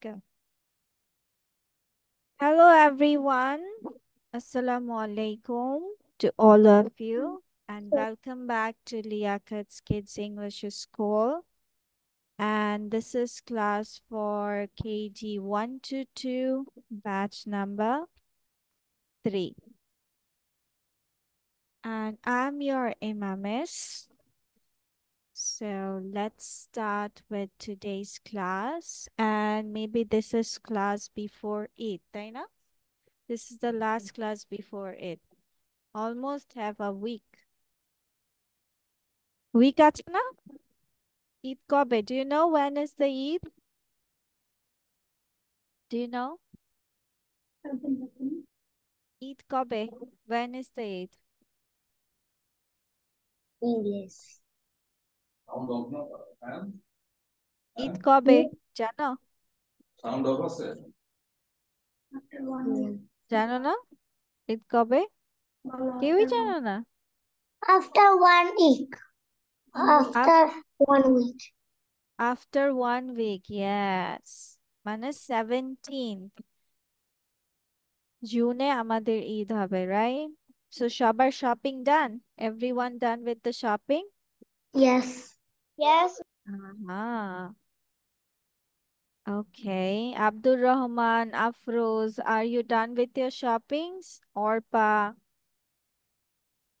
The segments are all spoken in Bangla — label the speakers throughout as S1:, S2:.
S1: Go. Hello, everyone. Assalamu alaikum to all of you, and welcome back to Liakat's Kids English School. And this is class for KG 122, batch number 3. And I'm your imamist, so let's start with today's class. And maybe this is class before it, know? This is the mm-hmm. last class before it. Almost have a week. Week at now? Eid Kobe. Do you know when is the Eid? Do you know? Eid Kobe. When is the Eid? English. Eid কবে জানো সাউন্ড অফ আছে জানো না ঈদ কবে কেউই জানো না after one week after one week after one week yes মানে সেভেন্টিন্থ জুনে আমাদের ঈদ হবে রাইট সো সবার shopping done everyone done with the shopping yes Yes. Uh-huh. Okay. Abdul Rahman, Afroz, are you done with your shoppings or pa?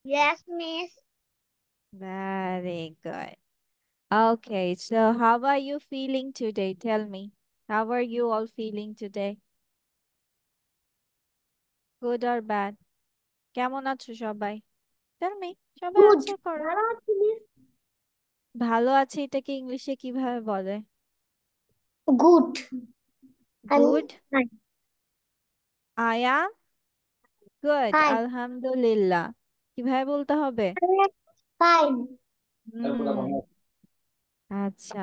S1: Yes, miss. Very good. Okay, so how are you feeling today? Tell me. How are you all feeling today? Good or bad? কেমন আছো সবাই? Tell me. সবাই Good. আছো ভালো আছে এটাকে ইংলিশে কিভাবে বলে good good fine. I am good আলহামদুলিল্লাহ কিভাবে বলতে হবে I হুম আচ্ছা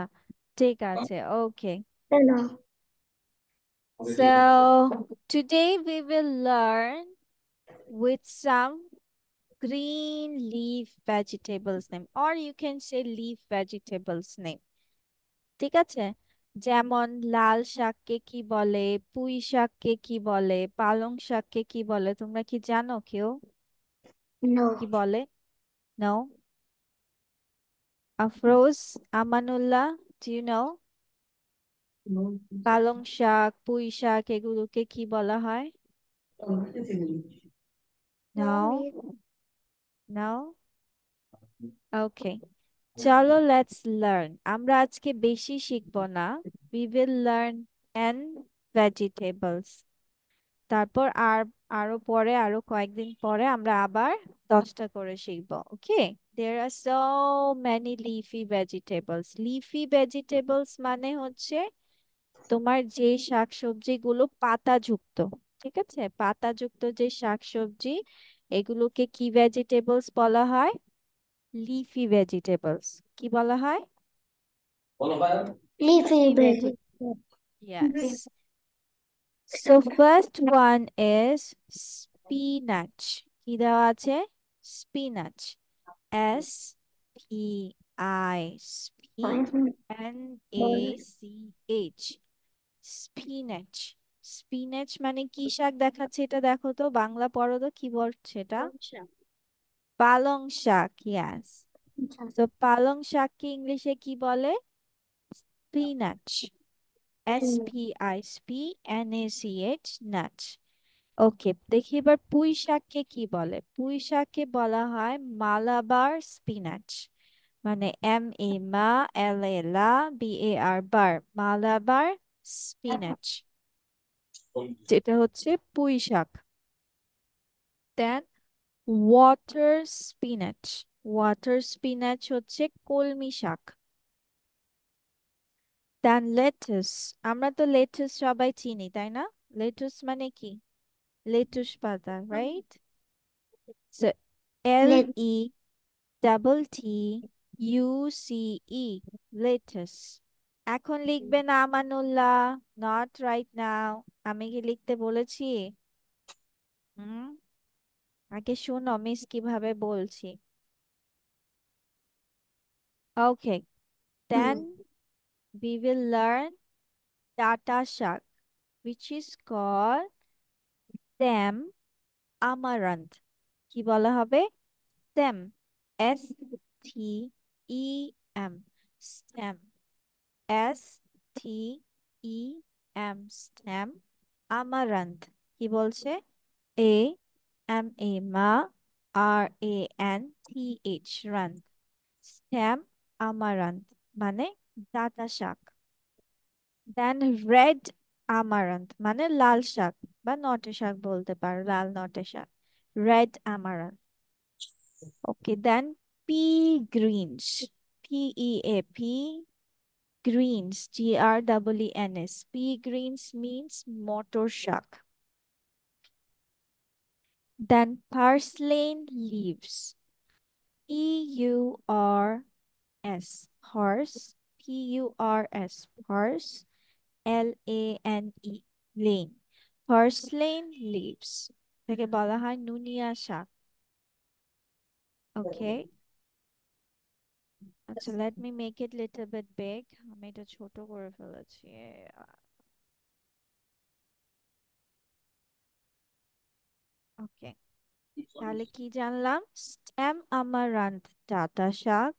S1: ঠিক আছে ওকে No, no. So today we will learn with some green leaf vegetables name or you can say leaf vegetables name ঠিক আছে যেমন লাল শাককে কি বলে পুঁই শাককে কি বলে পালং শাককে কি বলে তোমরা কি জানো কেউ কি বলে Afroz Amanullah do you know পালং শাক পুঁই শাক এগুলোকে কি বলা হয় নাও No? Okay. চলো লেটস লার্ন আমরা আজকে বেশি শিখবো না we will learn and vegetables তারপর আর আরো পরে আরো কয়েকদিন পরে আমরা আবার দশটা করে শিখব okay there are so many leafy vegetables leafy vegetables মানে হচ্ছে তোমার যে শাকসবজিগুলো পাতাযুক্ত ঠিক আছে পাতাযুক্ত যে শাকসবজি এগুলোকে কি ভেজিটেবলস বলা হয় লিফি ভেজিটেবলস কি বলা হয় কি দেওয়া আছে spinach S P I spin spinach spinach মানে কি শাক দেখাচ্ছে এটা দেখো তো বাংলা পড়ো তো কি বলছে এটা পালং শাক ইয়াস আচ্ছা। তো পালং শাক কি ইংলিশে কি বলে spinach S P I P N A C H নাচ ওকে দেখি এবার পুঁই শাককে কি বলে পুঁই শাককে বলা হয় মালাবার স্পিনাচ মানে এম এ মা এল এ লা বি এ আর বার মালাবার স্পিনাচ আচ্ছা। যেটা হচ্ছে পুঁই শাক then water spinach water spinach হচ্ছে কলমি শাক দেন লেটুস আমরা তো লেটুস সবাই চিনি তাই না লেটুস মানে কি লেটুস পাতা right L E double T U C E lettuce এখন লিখবে না আমানুল্লাহ নট রাইট নাও আমি কি লিখতে বলেছি হুম আগে শুনো মিস কিভাবে বলছি okay then we will learn টাটা শাক which is call stem amaranth কি বলা হবে stem S T E M stem S T E M stem amaranth কি বলছে এ এম এ মা আর এ এন টি এইচ রান্ত স্ট্যাম আমারান্ত মানে ডাটা শাক দেন রেড আমারান্ত মানে লাল শাক বা নটে শাক বলতে পারো লাল নটে শাক red amaranth okay then pea greens P E A P greens, G-R-E-E-N-S. P greens means motor shock. Then parsley leaves, E-U-R-S, horse, P-U-R-S, horse, L-A-N-E, lane. parsley leaves. Okay, বলা হয় নুনিয়া শাক ওকে আচ্ছা let me make it little bit big আমি এটা ছোট করে ফেলেছি ওকে তাহলে কি জানলাম আমারান্ত শাক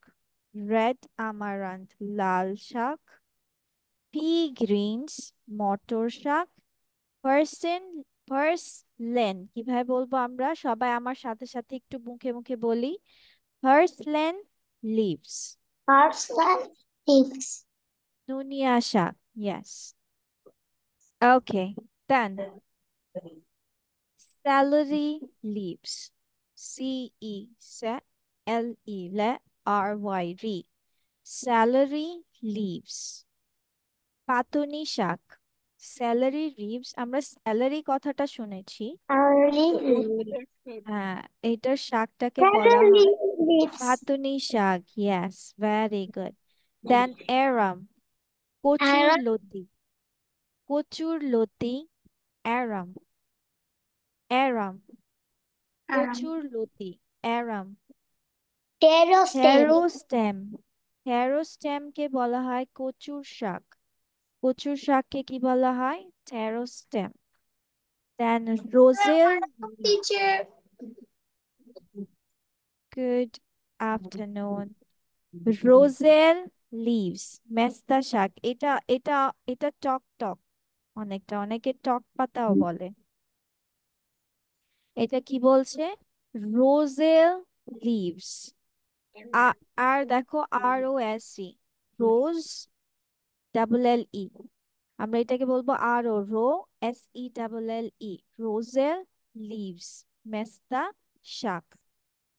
S1: রেড আমারান্ত লাল শাক পি গ্রিনস মটর শাক পার্সেন লেন কিভাবে বলবো আমরা সবাই আমার সাথে সাথে একটু মুখে মুখে বলি লেন leaves Parsley leaves. Nunia Shah, yes. Okay, then. Celery leaves. C-E, L le, V. e Celery leaves. পাতুনি শাক leaves. রিভস আমরা স্যালারি কথাটা শুনেছি হ্যাঁ এটার শাকটাকে বলা হয় leaves. Patuni shag. Yes, very good. Then aram. Kochur loti. Kochur loti. Aram. Aram. Kochur loti. Aram. Terostem. Terostem কে বলা হয় কচুর শাক। কচুর শাককে কি বলা হয়? Terostem. Then rosel. Teacher. Good afternoon. রোজের লিভস মেস্তা শাক এটা এটা এটা টক টক অনেকটা অনেকে টক পাতাও mm-hmm. বলে এটা কি বলছে রোজেল লিভস আর দেখো R O S C rose double L E আমরা এটাকে বলবো আর ও রো S E double L E roselle leaves মেস্তা শাক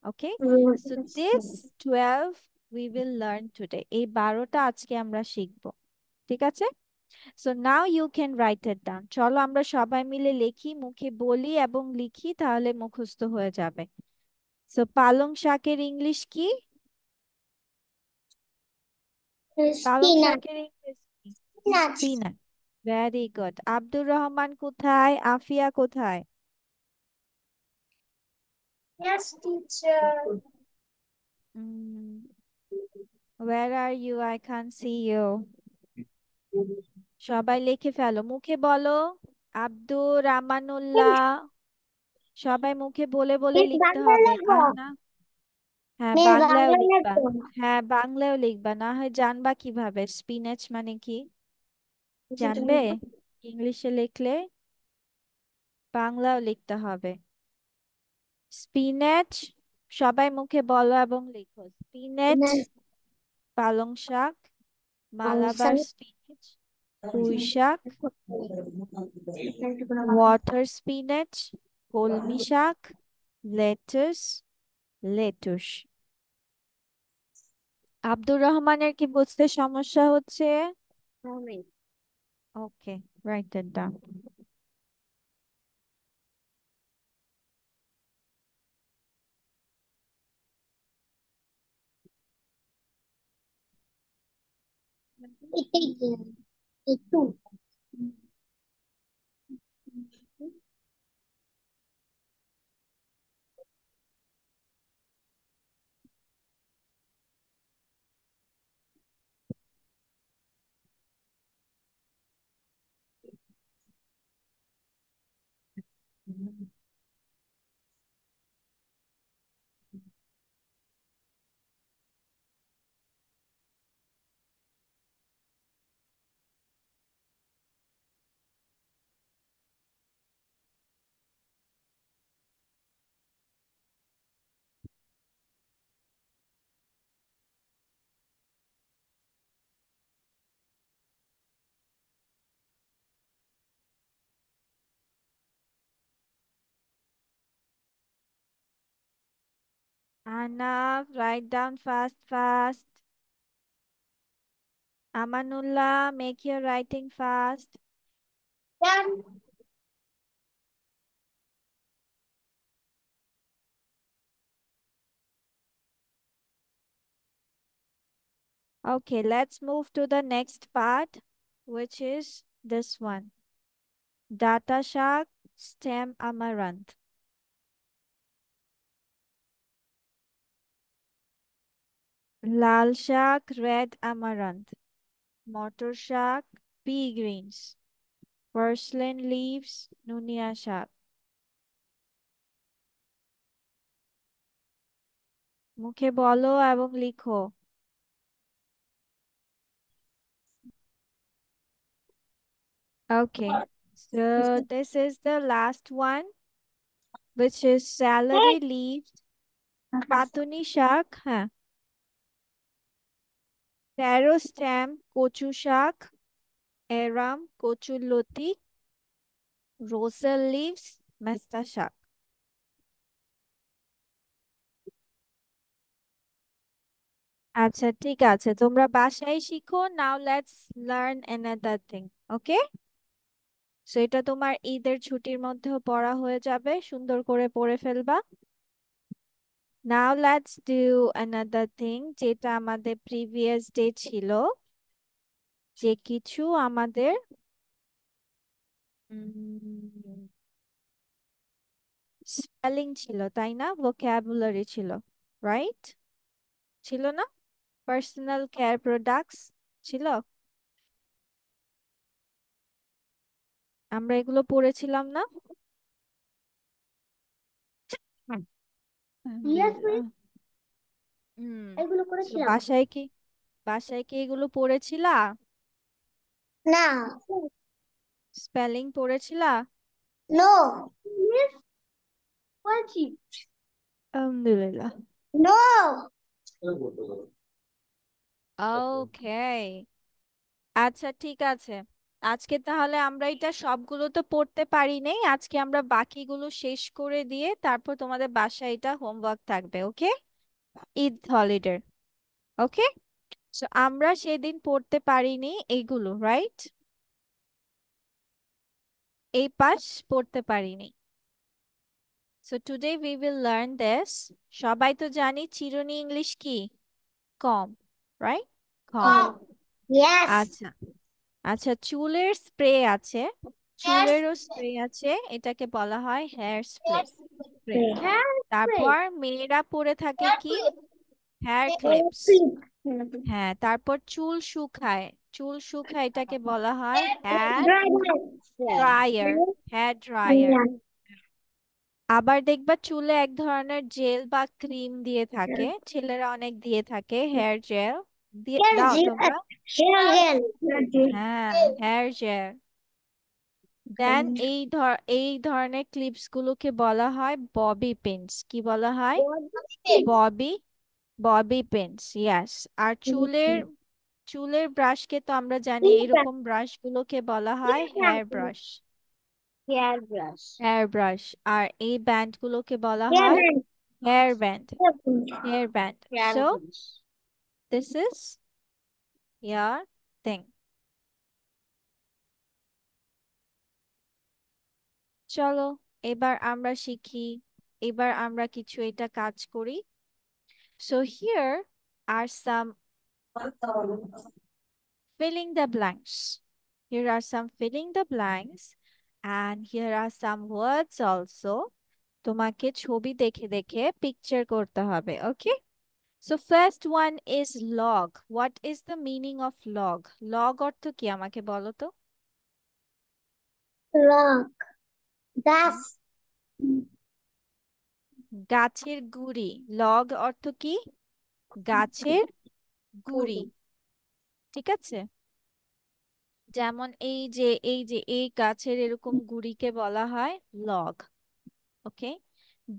S1: Okay, so this 12 we will learn today. এই বারোটা আজকে আমরা শিখব ঠিক আছে so now you can write it down চলো আমরা সবাই মিলে লিখি মুখে বলি এবং লিখি তাহলে মুখস্থ হয়ে যাবে সো পালং শাকের ইংলিশ কি পালং শাকের English spinach very good Abdur Rahman কোথায় আফিয়া কোথায় Yes, teacher. Mm. Where are you? I can't see you. সবাই লিখে ফেলো মুখে বলো আব্দুর রামানুল্লাহ সবাই মুখে বলে বলে লিখতে হবে না হ্যাঁ বাংলায়ও লিখবা হ্যাঁ বাংলায়ও লিখবা না হয় জানবা কিভাবে স্পিনাচ মানে কি জানবে ইংলিশে লিখলে বাংলাও লিখতে হবে স্পিনাচ সবাই মুখে বলো এবং লিখো স্পিনাচ পালং শাক মালাবার স্পিনাচ পুঁই শাক ওয়াটার স্পিনাচ কলমি শাক লেটুস লেটুস আব্দুর রহমানের কি বুঝতে সমস্যা হচ্ছে okay right that down It takes uh, two. Hanaf, write down fast, fast. Amanullah, make your writing fast. Done. Okay, let's move to the next part, which is this one. Data shark stem amaranth. Lal shak, red amaranth motor শাক pea greens purslane leaves nunia shak. মুখে bolo abong likho. Okay, so this is the last one, which is celery leaves, patuni shak, huh? তেরো স্ট্যাম্প কচু শাক অ্যারাম লতি রোসেল লিভস মেস্তা শাক আচ্ছা ঠিক আছে তোমরা বাসায় শিখো now let's learn another thing okay so এটা তোমার ঈদের ছুটির মধ্যেও পড়া হয়ে যাবে সুন্দর করে পড়ে ফেলবা now let's do another thing যেটা আমাদের প্রিভিয়াস ডে ছিল যে কিছু আমাদের স্পেলিং ছিল তাই না ভোক্যাবুলারি ছিল রাইট ছিল না পার্সোনাল কেয়ার প্রোডাক্টস ছিল আমরা এগুলো পড়েছিলাম না আলহামদুলিল্লাহ হুম এগুলো করেছিলাম বাসায় কি বাসায় কি এগুলো পড়েছিলা না স্পেলিং পড়েছিলা নো ইয়েস আলহামদুলিল্লাহ নো ওকে আচ্ছা ঠিক আছে আজকে তাহলে আমরা এটা সবগুলো তো পড়তে পারি নেই আজকে আমরা বাকিগুলো শেষ করে দিয়ে তারপর তোমাদের বাসায় এটা হোমওয়ার্ক থাকবে ওকে ঈদ হলিডে ওকে আমরা সেদিন পড়তে পারিনি এইগুলো রাইট এই পাশ পড়তে পারিনি so today we will learn this সবাই তো জানি চিরুনি ইংলিশ কি কম রাইট কম আচ্ছা আচ্ছা চুলের স্প্রে আছে চুলেরও স্প্রে আছে এটাকে বলা হয় হেয়ার স্প্রে তারপর মেয়েরা পরে থাকে কি হেয়ার ক্লিপস হ্যাঁ।, হ্যাঁ তারপর চুল শুকায় চুল শুকায় এটাকে বলা হয় হেয়ার ড্রায়ার হেয়ার ড্রায়ার আবার দেখবা চুলে এক ধরনের জেল বা ক্রিম দিয়ে থাকে ছেলেরা অনেক দিয়ে থাকে হেয়ার জেল এই ধরনের ক্লিপস গুলোকে বলা হয় ববি পিনস কি বলা হয় ববি ববি পিনস ইয়াস আর চুলের চুলের ব্রাশকে তো আমরা জানি এরকম ব্রাশ গুলোকে বলা হয় hair brush hair brush hair brush আর এই ব্যান্ড গুলোকে বলা হয় hair band hair band so this is your thing. Chalo, Ebar Amra Shiki, Ebar Amra Kichueta Kachkuri. So here are some filling the blanks. Here are some filling the blanks. And here are some words also. Tomake chobi deke deke picture korta habe. Okay. So first one is log what is the meaning of log log অর্থ কি আমাকে বলো তো লগ গাছ গাছের গুড়ি লগ অর্থ কি গাছের গুড়ি ঠিক আছে যেমন এই যে এই যে এই গাছের এরকম গুড়িকে বলা হয় লগ ওকে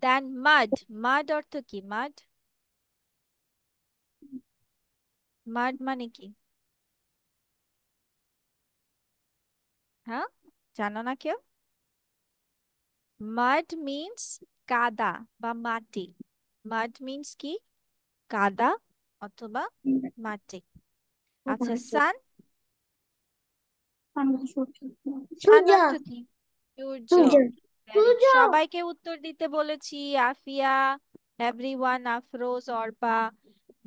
S1: দেন মাড মাড অর্থ কি মাড মাড মানে কি হ্যাঁ জানো না কেউ মাড মিনস কাদা বা মাটি মাড মিনস কি কাদা অথবা মাটি আচ্ছা সান সবাইকে উত্তর দিতে বলেছি Afia every one Afroz Orpa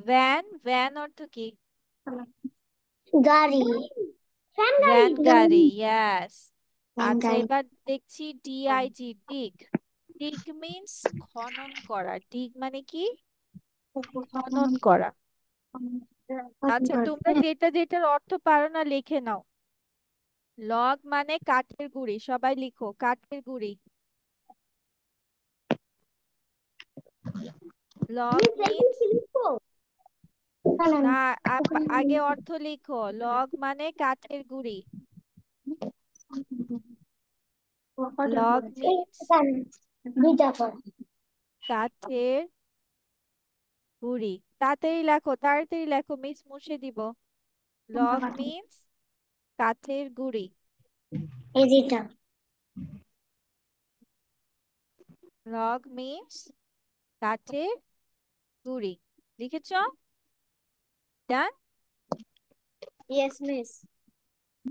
S1: van van অর্থ কি গাড়ি ভ্যান গাড়ি ইয়াস আচ্ছা এবার দেখছি ডিআইজি ডিগ ডিগ মিন্স খনন করা ডিগ মানে কি খনন করা আচ্ছা তোমরা যেটা যেটার অর্থ পারো না লিখে নাও লগ মানে কাঠের গুড়ি সবাই লিখো কাঠের গুড়ি লগ মিনস না হ্যাঁ, হ্যাঁ। আগে অর্থ লিখো লগ মানে কাঠের গুড়ি লগ কাঠের গুড়ি তাড়াতাড়ি লেখো তাড়াতাড়ি লেখো মিস মুছে দিব
S2: লগ মিন্স
S1: কাঠের গুঁড়ি লগ মিন্স কাঠের গুঁড়ি লিখেছ done? Yes, miss.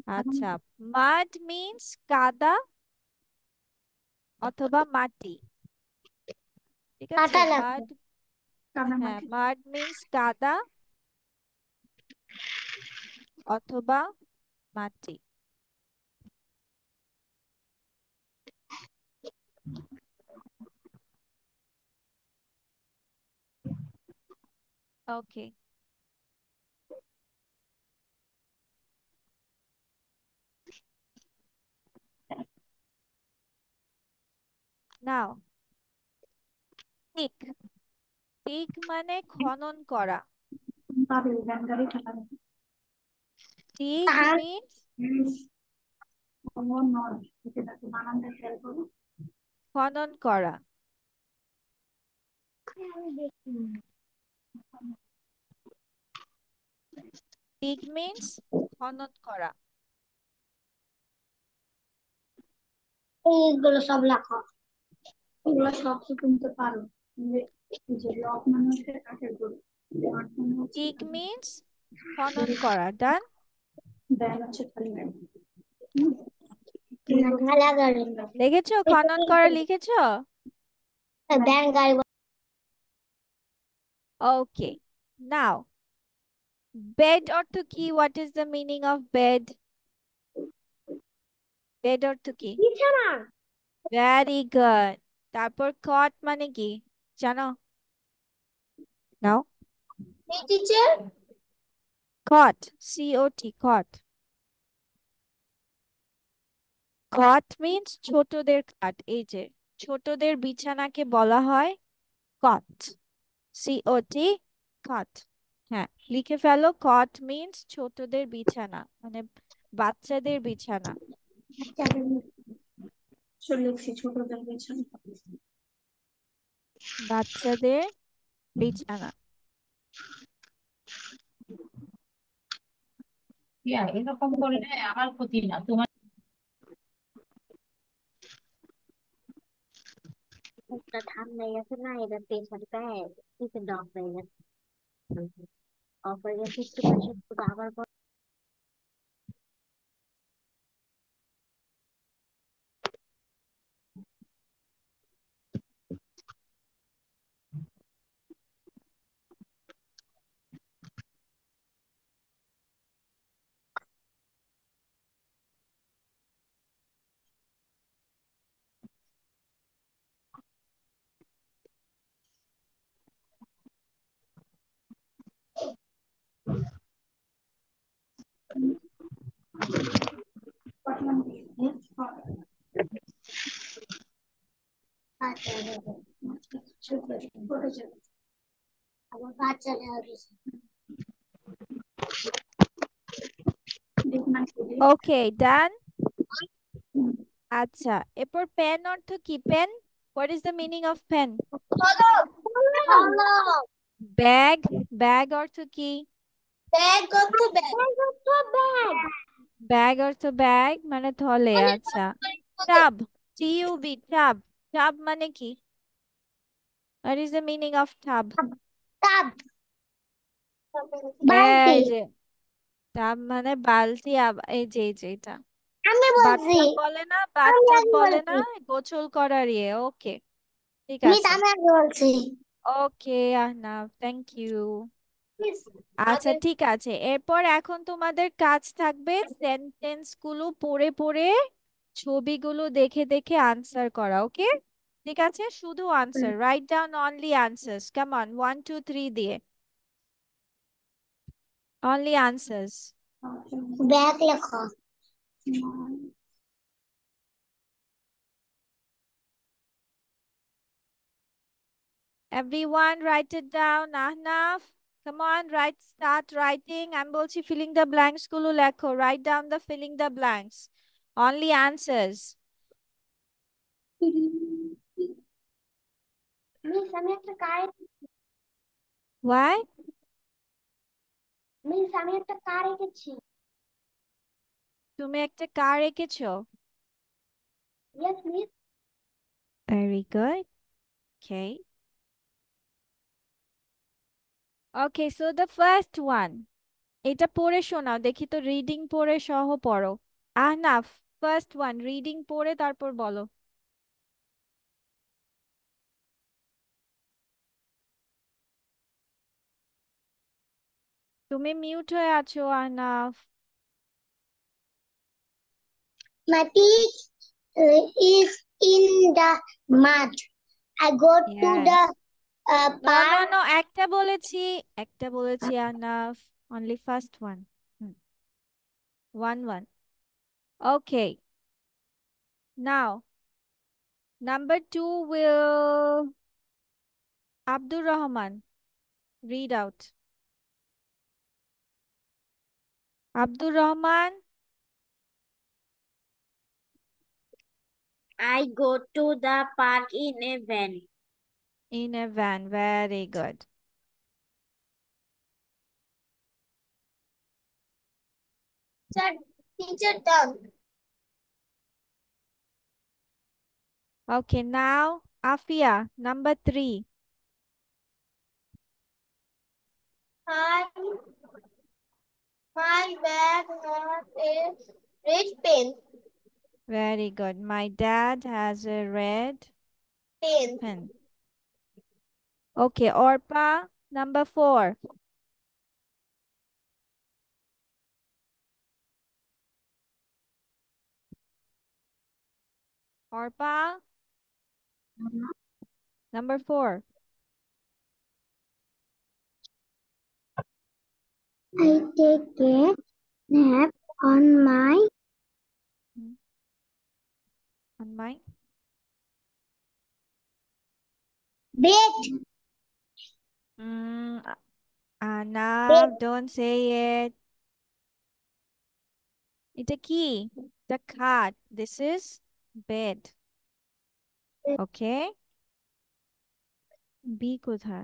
S1: Acha. Mud means kada অথবা মাটি ঠিক আছে mud হ্যাঁ mud means কাদা অথবা মাটি Okay. Now, dig. Dig মানে খনন করা dig means খনন করা dig means খনন করা এইগুলো সব লেখো এগুলো সব তো কিনতে পারো ডিগ খনন করা ডান লিখেছো খনন করা লিখেছো ওকে নাও বেড অর্থ কি what is the meaning of bed bed অর্থ কি ভেরি গুড তারপর কট মানে কি জানো নাও ছোটদের এই যে ছোটদের বিছানাকে বলা হয় কট সি টি হ্যাঁ লিখে ফেলো কট মিন্স ছোটদের বিছানা মানে বাচ্চাদের বিছানা আচ্ছা, বাচ্চাদের বিছানা এরকম করলে আমার ক্ষতি না তোমার একটা ঠান্ডা গেছে না এটা প্রেশারটা হয়ে গেছে অফ হয়ে গেছে একটু আবার Okay, done. Acha, a por pen or to pen? What is the meaning of pen? Bag, bag or to bag অর্থ ব্যাগ ব্যাগ অর্থ ব্যাগ মানে থলে মানে আচ্ছা tub T U B tub tub মানে কি what is the meaning of tub tub বালতি টাব মানে বালতি এই যে মানে যে এটা আমি বলছি বলে না বাথটাব বলে না গোসল করার ইয়ে ওকে ঠিক আছে আমি বলছি ওকে আহনাব থ্যাংক ইউ আচ্ছা ঠিক আছে এরপর এখন তোমাদের কাজ থাকবে সেন্টেন্স গুলো পড়ে পড়ে ছবিগুলো দেখে দেখে আনসার করা ওকে ঠিক আছে শুধু answer right down only answers কেমন ওয়ান টু থ্রি দিয়ে only answers bag one Everyone write it down. Ahnaf. Come on, write, start writing. I I'm বলছি filling the blanks গুলো লেখো. Write down the filling the blanks. Only answers. Why? Miss আমি একটা কার এঁকেছি তুমি একটা কার এঁকেছো Very good. Okay. Okay so the first one এটা পড়ে শোনাও দেখি তো রিডিং পড়ে সহ পড়ো আহনাফ ফার্স্ট ওয়ান রিডিং পড়ে তারপর বলো তুমি মিউট হয়ে আছো Ahnaf Mati uh, is in the mud. I go to the no, no, no. Acta Enough. Only first one. Okay. Now, number two will Abdul Rahman read out. Abdul Rahman. I go to the park in a in a van. Very good. teacher done. Okay, now Afia, number three. Hi. My bag has a red pen. Very good. My dad has a red pen. pen. Okay, Orpa, number four. Orpa, number four. I take a nap on my on my bed. Mm, Anna, yeah. don't say it. It's a key. The cat. This is bed. Okay. B kothar.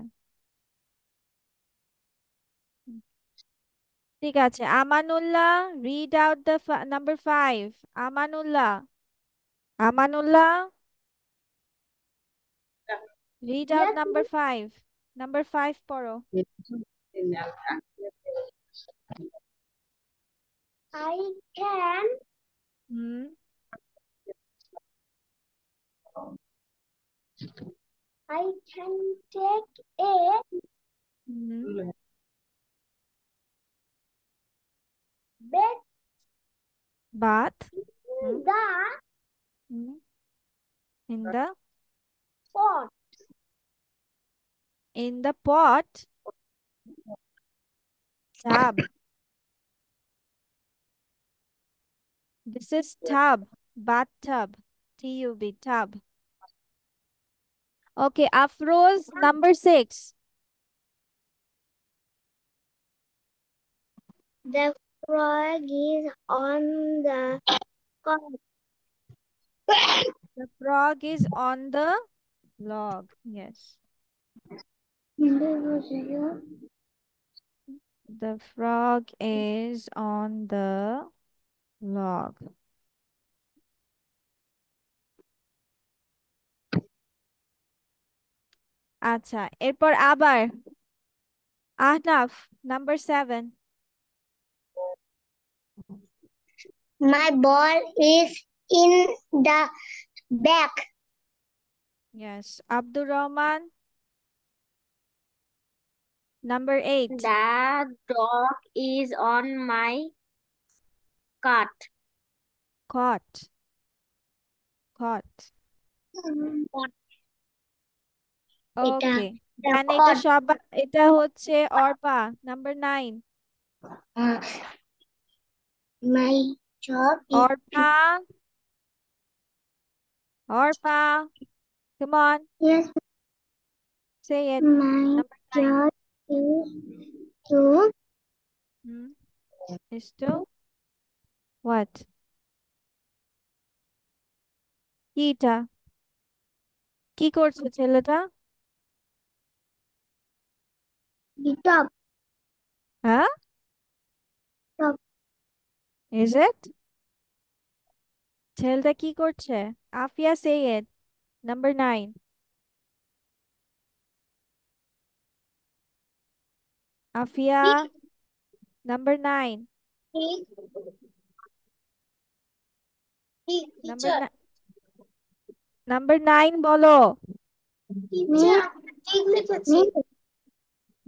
S1: ঠিক আছে Amanullah read out the number 5 Amanulla. Amanulla. Read out number 5 Number five, Poro. I can. Hmm. I can take a. Hmm. Bath. Bath. In hmm. the. Hmm. In the. Pot in the pot. Tub. This is tub, bathtub, T-U-B, tub. Okay, Afro's number six. The frog is on the The frog is on the log, yes. The frog is on the log. Acha. এরপর Abar. Ahnaf. Number seven. My ball is in the back. Yes. Abdul Rahman, Number eight. The dog is on my cot. Cot. Cot. Okay. And এটা সব এটা হচ্ছে Orpa number nine My job Orpa. Orpa. come on yes say it my job to hmm? is to what? কিটা কি করছে ছেলেটা টপ হ্যাঁ টপ ইজ ইট ছেলেটা কি করছে আফিয়া সে ইট number nine Afia, number nine. number, number nine, Bolo.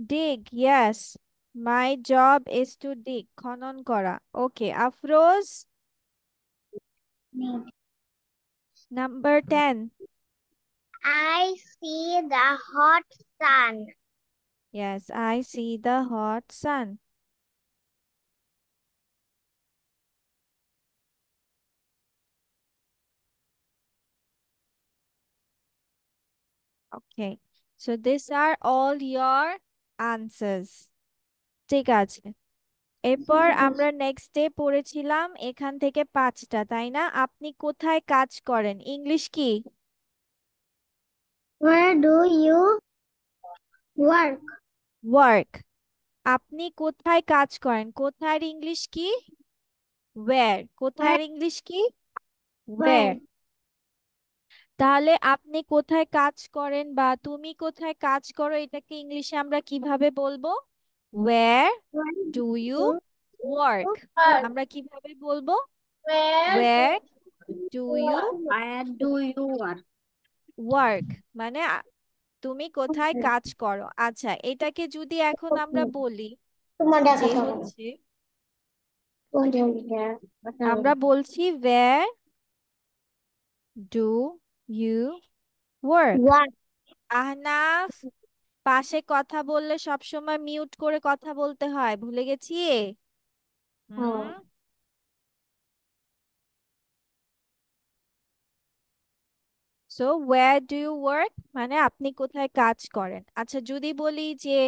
S1: Dig. yes. My job is to dig. Konon kora. Okay, Afroz. Number 10. I see the hot sun. Yes, I see the hot sun. Okay, so these are all your answers. ঠিক আছে এরপর আমরা নেক্সট ডে পড়েছিলাম এখান থেকে পাঁচটা তাই না আপনি কোথায় কাজ করেন ইংলিশ কি Where do you work? Work আপনি কোথায় কাজ করেন কোথায় ইংলিশ কি ওয়্যার কোথায় ইংলিশ কি ওয়্যার তাহলে আপনি কোথায় কাজ করেন বা তুমি কোথায় কাজ করো এটাকে ইংলিশে আমরা কিভাবে বলবো ওয়্যার ডু ইউ ওয়ার্ক আমরা কিভাবে বলবো where do you do you work work মানে তুমি কোথায় হ্যাঁ। কাজ করো আচ্ছা এটাকে যদি এখন আমরা বলি
S2: যে হচ্ছে
S1: হ্যাঁ, আমরা বলছি where do you work Ahnaf পাশে কথা বললে সবসময় মিউট করে কথা বলতে হয় ভুলে গেছি হ্যাঁ। হুম so where do you work মানে আপনি কোথায় কাজ করেন আচ্ছা যদি বলি যে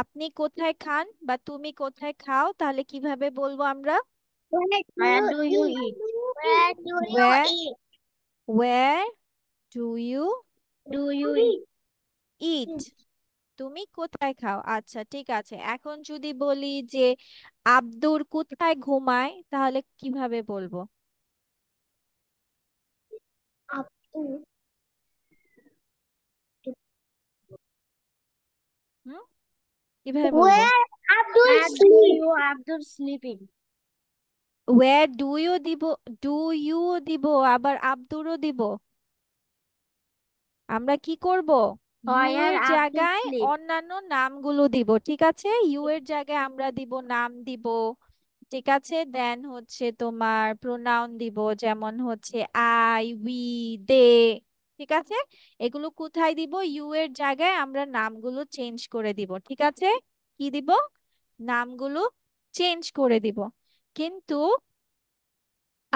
S1: আপনি কোথায় খান বা তুমি কোথায় খাও তাহলে কিভাবে বলবো আমরা তুমি কোথায় খাও আচ্ছা ঠিক আছে এখন যদি বলি যে আব্দুর কোথায় ঘুমায় তাহলে কিভাবে বলবো আব্দুর এভাবে Where Abdul sleep? you Abdul দিব দিব আবার আব্দুরও দিব আমরা কি করব হয় জায়গায় অন্যান্য নামগুলো দিব ঠিক আছে ইউ এর জায়গায় আমরা দিব নাম দিব ঠিক আছে দেন হচ্ছে তোমার প্রোনাউন দিব যেমন হচ্ছে আই উই দে ঠিক আছে এগুলো কোথায় দিব ইউ এর জায়গায় আমরা নামগুলো চেঞ্জ করে দিব ঠিক আছে কি দিব নামগুলো চেঞ্জ করে দিব কিন্তু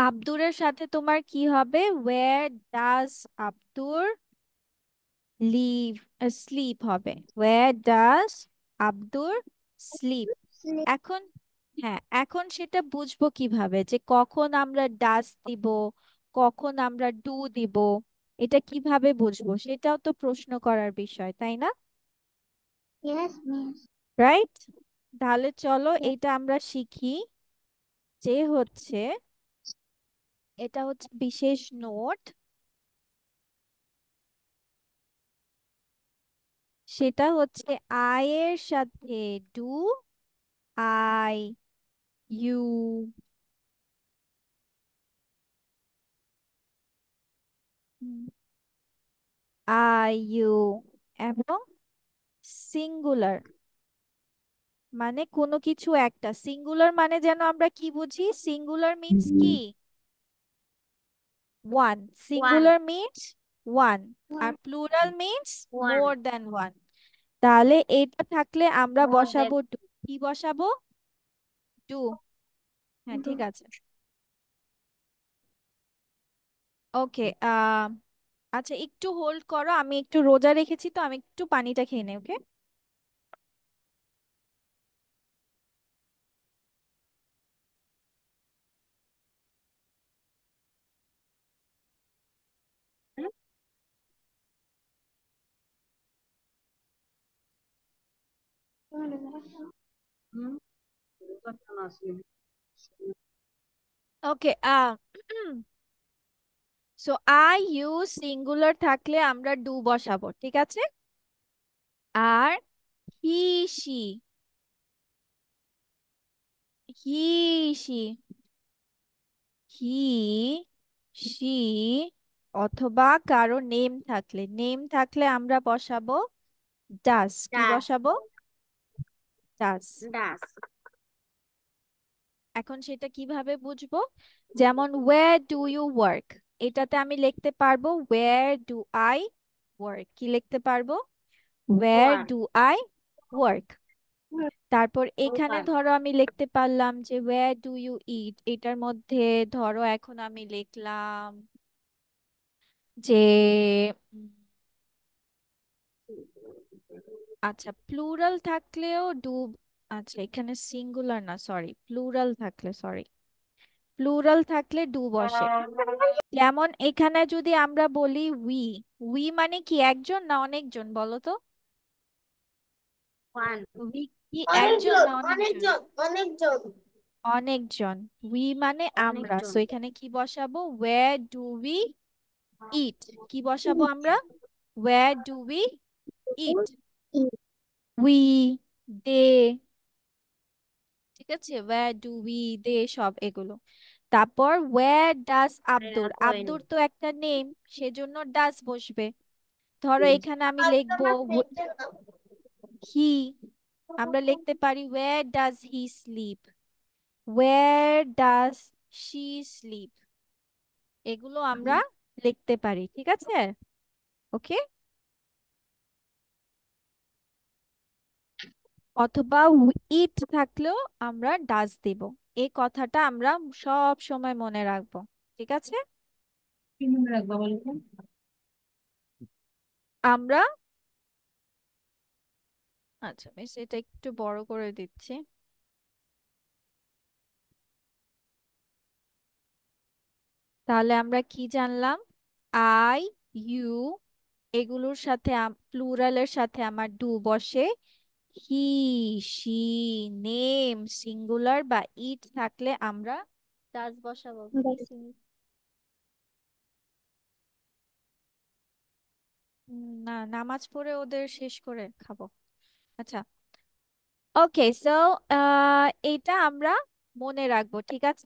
S1: আব্দুরের সাথে তোমার কি হবে where does Abdur live sleep হবে ওয়ার ডাজ আব্দুর স্লিপ এখন হ্যাঁ এখন সেটা বুঝবো কিভাবে যে কখন আমরা ডাস দিব কখন আমরা ডু দিব এটা কিভাবে বুঝবো সেটাও তো প্রশ্ন করার বিষয় তাই না রাইট তাহলে চলো এটা আমরা শিখি যে হচ্ছে এটা হচ্ছে বিশেষ নোট সেটা হচ্ছে আয়ের সাথে do I you I you এবং সিঙ্গুলার মানে কোনো কিছু একটা সিঙ্গুলার মানে যেন আমরা কি বুঝি সিঙ্গুলার মিনস mm-hmm. কি ওয়ান সিঙ্গুলার মিনস ওয়ান আর plural means more than one তাহলে এটা থাকলে আমরা বসাবো টু কি বসাবো টু হ্যাঁ mm-hmm. ঠিক আছে ওকে আহ আচ্ছা একটু হোল্ড করো আমি একটু রোজা রেখেছি তো আমি একটু পানিটা খেয়ে নেই okay okay ah so I you singular থাকলে আমরা ডু বসাবো ঠিক আছে আর he she he she he she অথবা কারো নেম থাকলে নেম থাকলে আমরা বসাবো ডাস কি বসাবো ডাস ডাস এখন সেটা কিভাবে বুঝবো যেমন ওয়ে ডু ইউ ওয়ার্ক এটাতে আমি লিখতে পারবো where do I work কি লিখতে পারবো where do I work তারপর এখানে ধরো আমি লিখতে পারলাম যে where do you eat এটার মধ্যে ধরো এখন আমি লিখলাম যে আচ্ছা প্লুরাল থাকলেও ডু আচ্ছা এখানে সিঙ্গুলার না সরি প্লুরাল থাকলে সরি প্লুরাল থাকলে ডু বসে যেমন এখানে যদি আমরা বলি উই উই মানে কি একজন না অনেকজন বলো তো অনেকজন উই মানে আমরা সো এখানে কি বসাবো ওয়ে ডু উই ইট কি বসাবো আমরা we do we it we they ঠিক আছে ওয়ে ডু উই দে সব এগুলো তারপর ওয়্যার ডাস আব্দুর আব্দুর তো একটা নেম সেজন্য ডাস বসবে ধরো এখানে আমি লিখব হি আমরা লিখতে পারি where does he sleep where does she sleep এগুলো আমরা লিখতে পারি ঠিক আছে ওকে অথবা ইট থাকলেও আমরা ডাস দেব এই কথাটা আমরা সব সময় মনে রাখব ঠিক আছে আমরা আচ্ছা বেশ এটা একটু বড় করে দিচ্ছি তাহলে আমরা কি জানলাম আই ইউ এগুলোর সাথে প্লুরালের সাথে আমার ডু বসে হি সি নেম সিঙ্গুলার বা ইট থাকলে আমরা ডাজ বসাবো না নামাজ পড়ে ওদের শেষ করে খাবো আচ্ছা ওকে সো এটা আমরা মনে রাখবো ঠিক আছে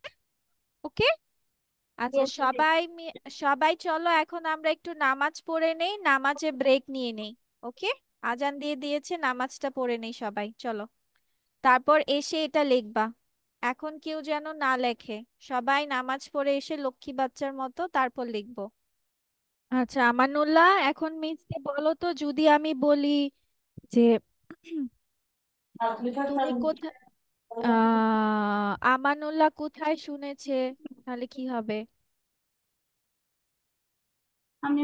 S1: ওকে আচ্ছা সবাই সবাই চলো এখন আমরা একটু নামাজ পড়ে নেই নামাজে ব্রেক নিয়ে নেই ওকে আজান দিয়ে দিয়েছে নামাজটা পড়ে নেই সবাই চলো তারপর এসে এটা লিখবা এখন কেউ যেন না লেখে সবাই নামাজ পড়ে এসে লক্ষ্মী বাচ্চার মতো তারপর লিখবো আচ্ছা আমানুল্লাহ এখন মিসকে বলো তো যদি আমি বলি যে তুমি কোথায় আহ আমানুল্লাহ কোথায় শুনেছে তাহলে কি হবে আমি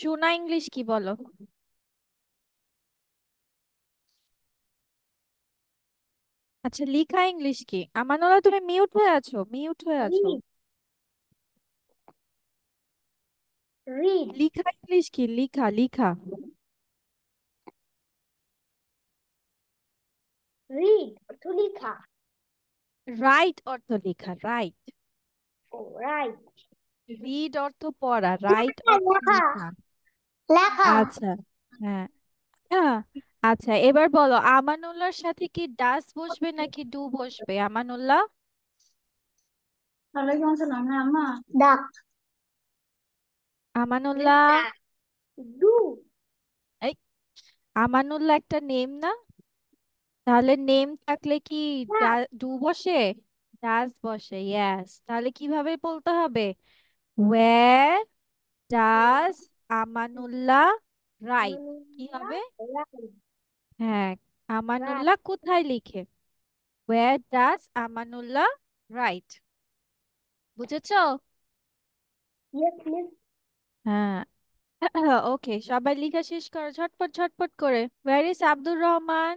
S1: চুনা ইংলিশ কি বলো আচ্ছা লিখা ইংলিশ কি আমানুল্লাহ তুমি মিউট হয়ে আছো মিউট হয়ে আছো লিখা ইংলিশ কি লিখা লিখা read অর্থ লেখা রাইট অর্থ লিখা রাইট রাইট রিড অর্থ পড়া রাইট অর্থ লিখা লেখা আচ্ছা হ্যাঁ হ্যাঁ আচ্ছা এবার বলো আমানুল্লাহর সাথে কি ডাস বসবে নাকি ডু বসবে আমানুল্লাহ ওয়ালাইকুম হ্যাঁ, আমানুল্লাহ ডু এই আমানুল্লাহ একটা নেম না তাহলে নেম থাকলে কি হ্যাঁ। ডু বসে ডাস বসে ইয়াস তাহলে কিভাবে বলতে হবে ওয়্যার ডাস আমানুল্লাহ রায় কি হবে হ্যাঁ আমানুল্লাহ কোথায় লিখে আমানুল্লাহ রাইট বুঝেছ হ্যাঁ ওকে সবাই লিখা শেষ করো ঝটপট ঝটপট করে ওয়ার ইজ আব্দুর রহমান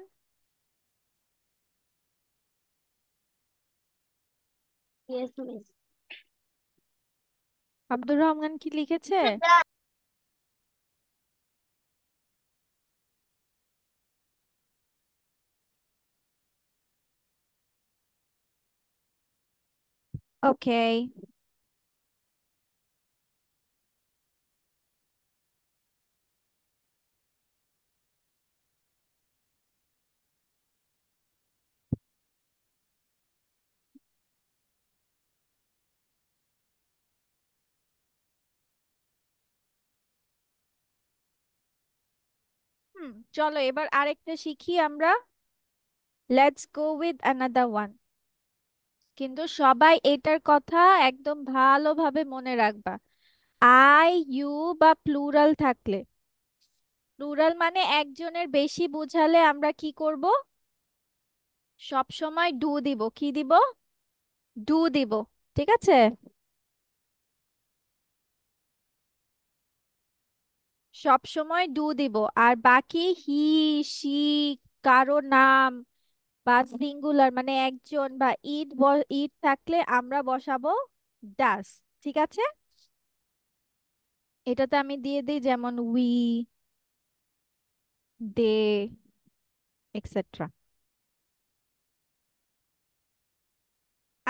S1: আব্দুর রহমান কি লিখেছে ओके हम चलो अब আরেকটা শিখি আমরা let's go with another one কিন্তু সবাই এটার কথা একদম ভালোভাবে মনে রাখবা আই ইউ বা প্লুরাল থাকলে প্লুরাল মানে একজনের বেশি বুঝালে আমরা কি করব সব সময় ডু দিব কি দিব ডু দিব ঠিক আছে সব সময় ডু দিব আর বাকি হি সি কারো নাম বা সিঙ্গুলার মানে একজন বা ইট ইট থাকলে আমরা বসাবো ডাস ঠিক আছে এটাতে আমি দিয়ে দিই যেমন উই দে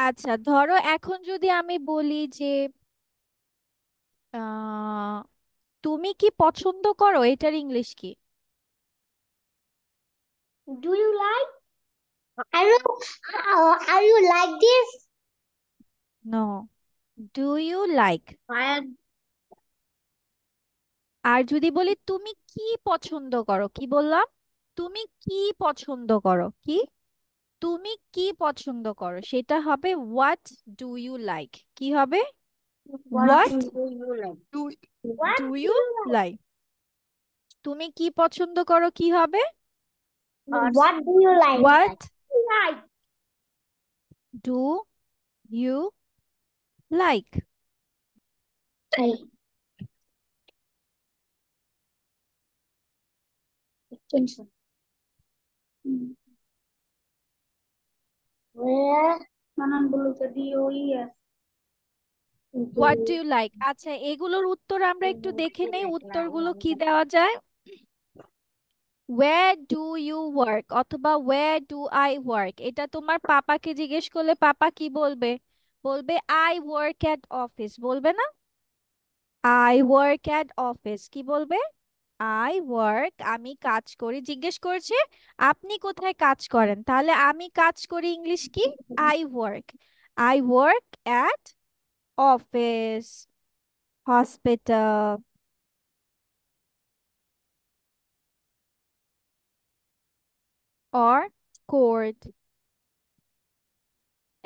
S1: আচ্ছা ধরো এখন যদি আমি বলি যে তুমি কি পছন্দ করো এটার ইংলিশ কি do you like Are you, uh, are you like this? No. Do you like? I am. আর যদি বলি তুমি কি পছন্দ করো কি বললাম তুমি কি পছন্দ করো কি তুমি কি পছন্দ করো সেটা হবে হোয়াট ডু ইউ লাইক কি হবে হোয়াট ডু ইউ লাইক তুমি কি পছন্দ করো কি হবে what do you like what like? Do you like? I. Where? Manan bulu tadi OES. Like আচ্ছা এগুলোর উত্তর আমরা একটু দেখে নেই উত্তরগুলো কি দেওয়া যায় where do you work অথবা where do I work এটা তোমার পাপাকে জিজ্ঞেস করলে পাপা কি বলবে বলবে I work at office বলবে না I work at office কি বলবে আই ওয়ার্ক আমি কাজ করি জিজ্ঞেস করছে আপনি কোথায় কাজ করেন তাহলে আমি কাজ করি ইংলিশ কি I work I work at office hospital or cord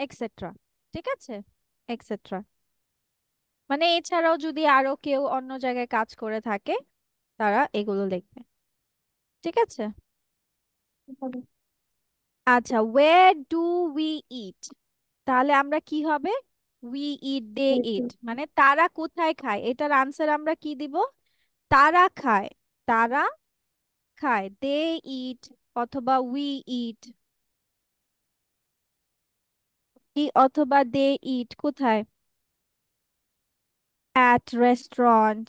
S1: etc ঠিক আছে etc মানে এছাড়াও যদি আরো কেউ অন্য জায়গায় কাজ করে থাকে তারা এগুলো লিখবে ঠিক আছে আচ্ছা where ডু উই ইট তাহলে আমরা কি হবে উই ইট দে ইট মানে তারা কোথায় খায় এটার আনসার আমরা কি দিব তারা খায় তারা খায় দে ইট অথবা উই ইট অথবা দে ইট কোথায় at restaurant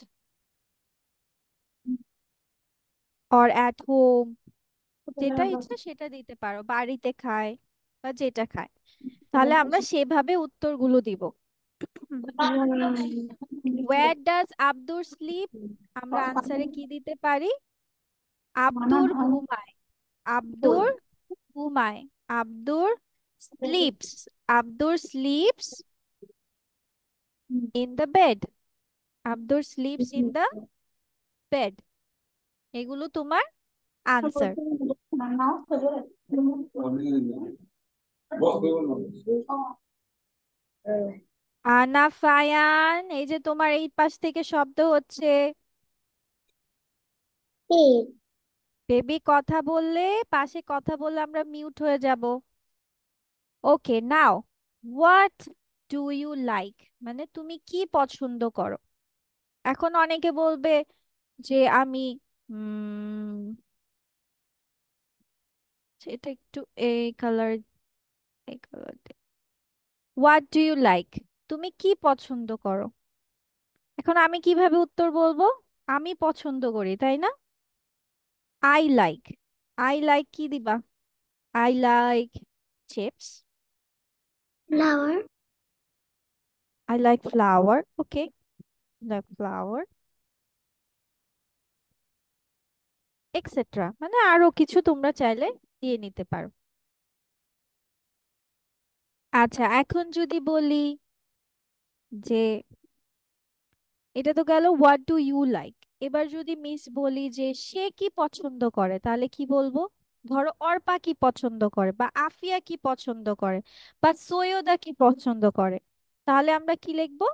S1: or at home যেটা হ্যাঁ, ইচ্ছে হ্যাঁ। সেটা দিতে পারো বাড়িতে খায় বা যেটা খায়
S2: হ্যাঁ, তাহলে আমরা
S1: সেভাবে উত্তরগুলো দিব where does আব্দুর স্লিপ আমরা আনসারে কি দিতে পারি আব্দুর ঘুমায় আব্দুর ঘুমায় Abdur sleeps Abdur sleeps in the bed Abdur sleeps in the bed এগুলো তোমার আনসার আনাফায়ান এই যে তোমার এই পাশ থেকে শব্দ হচ্ছে বেবি কথা বললে পাশে কথা বললে আমরা মিউট হয়ে যাব okay now what do you like মানে তুমি কি পছন্দ করো এখন অনেকে বলবে যে আমি সেটা একটু এই কালার এই colour what do you like তুমি কি পছন্দ করো এখন আমি কিভাবে উত্তর বলবো আমি পছন্দ করি তাই না আই লাইক আই লাইক কি দিবা I like chips Flower. I like flower okay like flower etc. মানে আরো কিছু তোমরা চাইলে দিয়ে নিতে পারো আচ্ছা এখন যদি বলি যে এটা তো গেল হোয়াট ডু ইউ লাইক এবার যদি মিস বলি যে সে কি পছন্দ করে তাহলে কি বলবো ধরো অর্পা কি পছন্দ করে বা আফিয়া কি পছন্দ করে বা সৈয়দা কি পছন্দ করে তাহলে আমরা কি লিখবো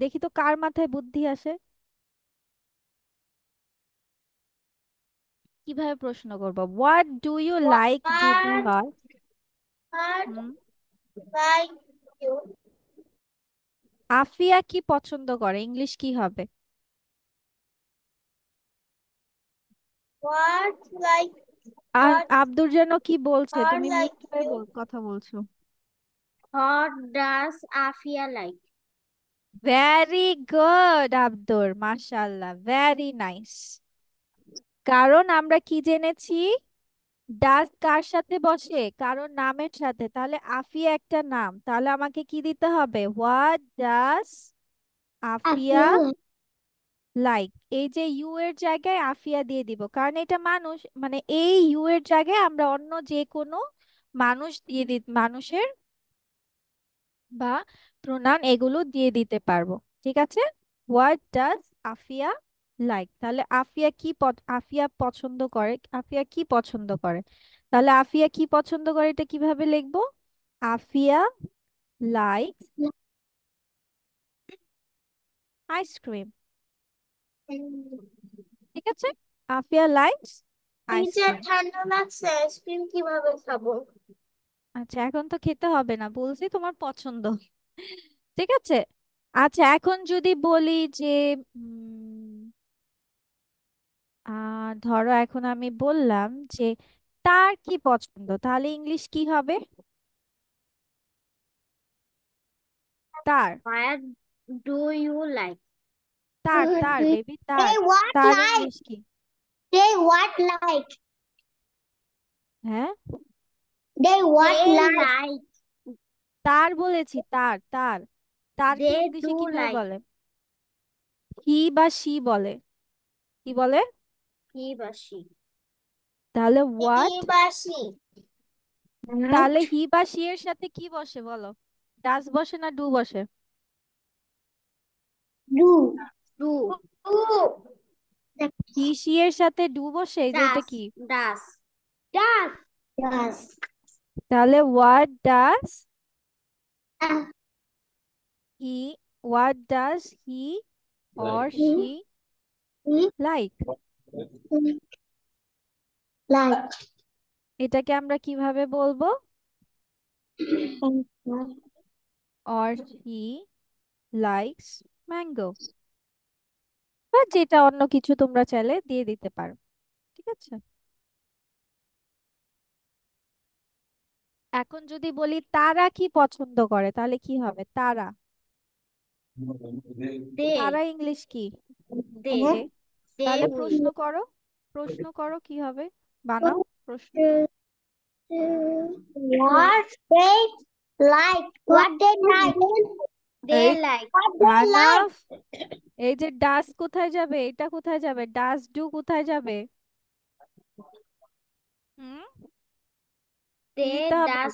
S1: দেখি তো কার মাথায় বুদ্ধি আসে কিভাবে প্রশ্ন করব হোয়াট ডু ইউ লাইক যদি হয় আফিয়া কি পছন্দ করে ইংলিশ কি হবে আব্দুর যেন কি বলছে তুমি কথা বলছো ভেরি গুড আব্দুর মাসাল্লাহ ভেরি নাইস কারণ আমরা কি জেনেছি ডাস কার সাথে বসে কারোর নামের সাথে তাহলে আফিয়া একটা নাম তাহলে আমাকে কি দিতে হবে হোয়াট ডাস আফিয়া লাইক এই যে ইউ এর জায়গায় আফিয়া দিয়ে দিব কারণ এটা মানুষ মানে এই ইউ এর জায়গায় আমরা অন্য যে কোনো মানুষ দিয়ে দি মানুষের বা প্রণাম এগুলো দিয়ে দিতে পারবো ঠিক আছে হোয়াট ডাস আফিয়া লাইক তাহলে আফিয়া কি আফিয়া পছন্দ করে আফিয়া কি পছন্দ করে তাহলে আফিয়া কি পছন্দ করে এটা কিভাবে লিখবো আফিয়া লাইক আইসক্রিম ঠিক আছে আফিয়া লাইক
S2: আইসক্রিম
S1: কিভাবে খাবো আচ্ছা এখন তো খেতে হবে না বলছি তোমার পছন্দ ঠিক আছে আচ্ছা এখন যদি বলি যে উম আহ ধরো এখন আমি বললাম যে তার কি পছন্দ তাহলে ইংলিশ কি হবে তার What do you like? তার তার বেবি তার They what তার like? ইংলিশ কি They what like? হ্যাঁ They what They like? like. তার বলেছি তার তার তারকে They ইংলিশে do কিভাবে like. বলে হি বা সি বলে কি বলে তাহলে হোয়াট তাহলে হি বা সি এর সাথে কি বসে বলো ডাস বসে না ডু বসে ডু ডু হি সি এর সাথে ডু বসে এটা কি ডাস ডাস ডাস তাহলে what does he what does he or she like এটাকে আমরা কিভাবে বলবো অর হি লাইকস ম্যাঙ্গো বা যেটা অন্য কিছু তোমরা চাইলে দিয়ে দিতে পারো ঠিক আছে এখন যদি বলি তারা কি পছন্দ করে তাহলে কি হবে তারা তারা ইংলিশ কি তাহলে প্রশ্ন করো প্রশ্ন করো কি হবে বানাও প্রশ্ন What they like? What they like?
S2: They like. What they
S1: এই যে ডাস কোথায় যাবে এটা কোথায় যাবে ডাস ডু কোথায় যাবে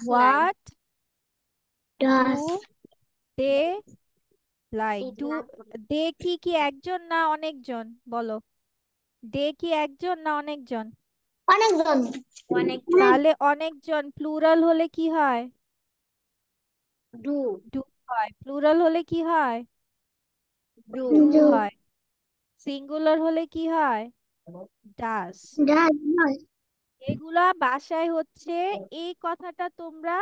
S1: হোয়াট দে লাইক দে কি কি একজন না অনেকজন বলো দেখি কি একজন না অনেকজন অনেকজন অনেক হ্যাঁ। তাহলে অনেকজন প্লুরাল হলে কি হয় ডু ডু হয় প্লুরাল হলে কি হয় ডু হয় সিঙ্গুলার হলে কি হয় ডাস এগুলা বাসায় হচ্ছে এই কথাটা তোমরা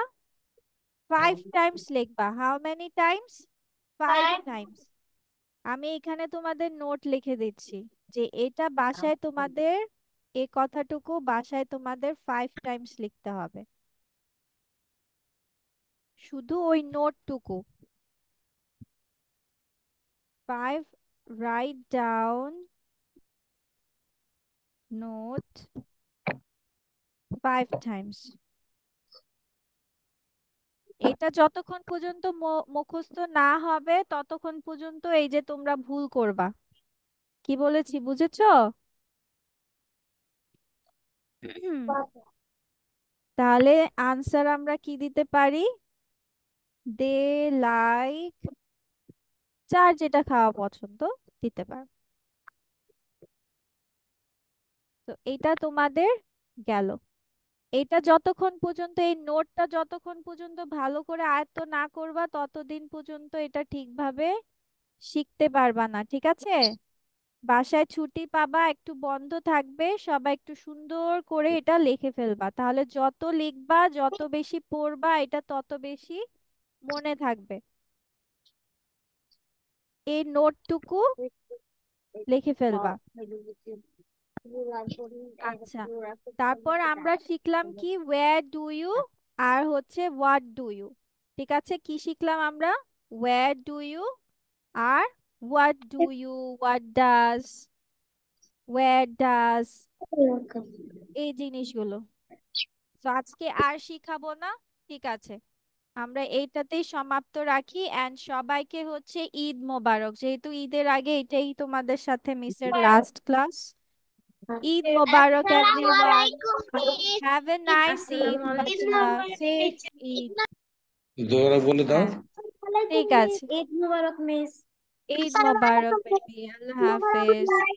S1: ফাইভ টাইমস লিখবা how many times five times আমি এখানে তোমাদের নোট লিখে দিচ্ছি যে এটা বাসায় আচ্ছা। তোমাদের এই কথাটুকু বাসায় তোমাদের ফাইভ টাইমস লিখতে হবে শুধু ওই নোটটুকু five write down note five times এটা যতক্ষণ পর্যন্ত মুখস্থ না হবে ততক্ষণ পর্যন্ত এই যে তোমরা ভুল করবা কি বলেছি বুঝেছ তাহলে আনসার আমরা কি দিতে পারি দে লাইক চার যেটা খাওয়া পছন্দ দিতে পারো তো এটা তোমাদের গেল এটা যতক্ষণ পর্যন্ত এই নোটটা যতক্ষণ পর্যন্ত ভালো করে আয়ত্ত না করবা ততদিন পর্যন্ত এটা ঠিকভাবে শিখতে পারবা না ঠিক আছে বাসায় ছুটি পাবা একটু বন্ধ থাকবে সবাই একটু সুন্দর করে এটা লিখে ফেলবা তাহলে যত লিখবা যত বেশি পড়বা এটা তত বেশি মনে থাকবে এই নোটটুকু হ্যাঁ, লিখে ফেলবা হ্যাঁ, আচ্ছা তারপর আচ্ছা, আমরা শিখলাম কি ওয়্যার ডু ইউ আর হচ্ছে হোয়াট ডু ইউ ঠিক আছে কি শিখলাম আমরা where do you are what do you what does where does এই জিনিসগুলো তো আজকে আর শিখাবো না ঠিক আছে আমরা এইটাতেই সমাপ্ত রাখি এন্ড সবাইকে হচ্ছে ঈদ মোবারক যেহেতু ঈদের আগে এটাই তোমাদের সাথে মিসের last class Eid Mubarak, everyone. Have a nice Eid. Safe Eid. দোহরা বলে দাও ঠিক আছে ঈদ মুবারক মিস ঈদ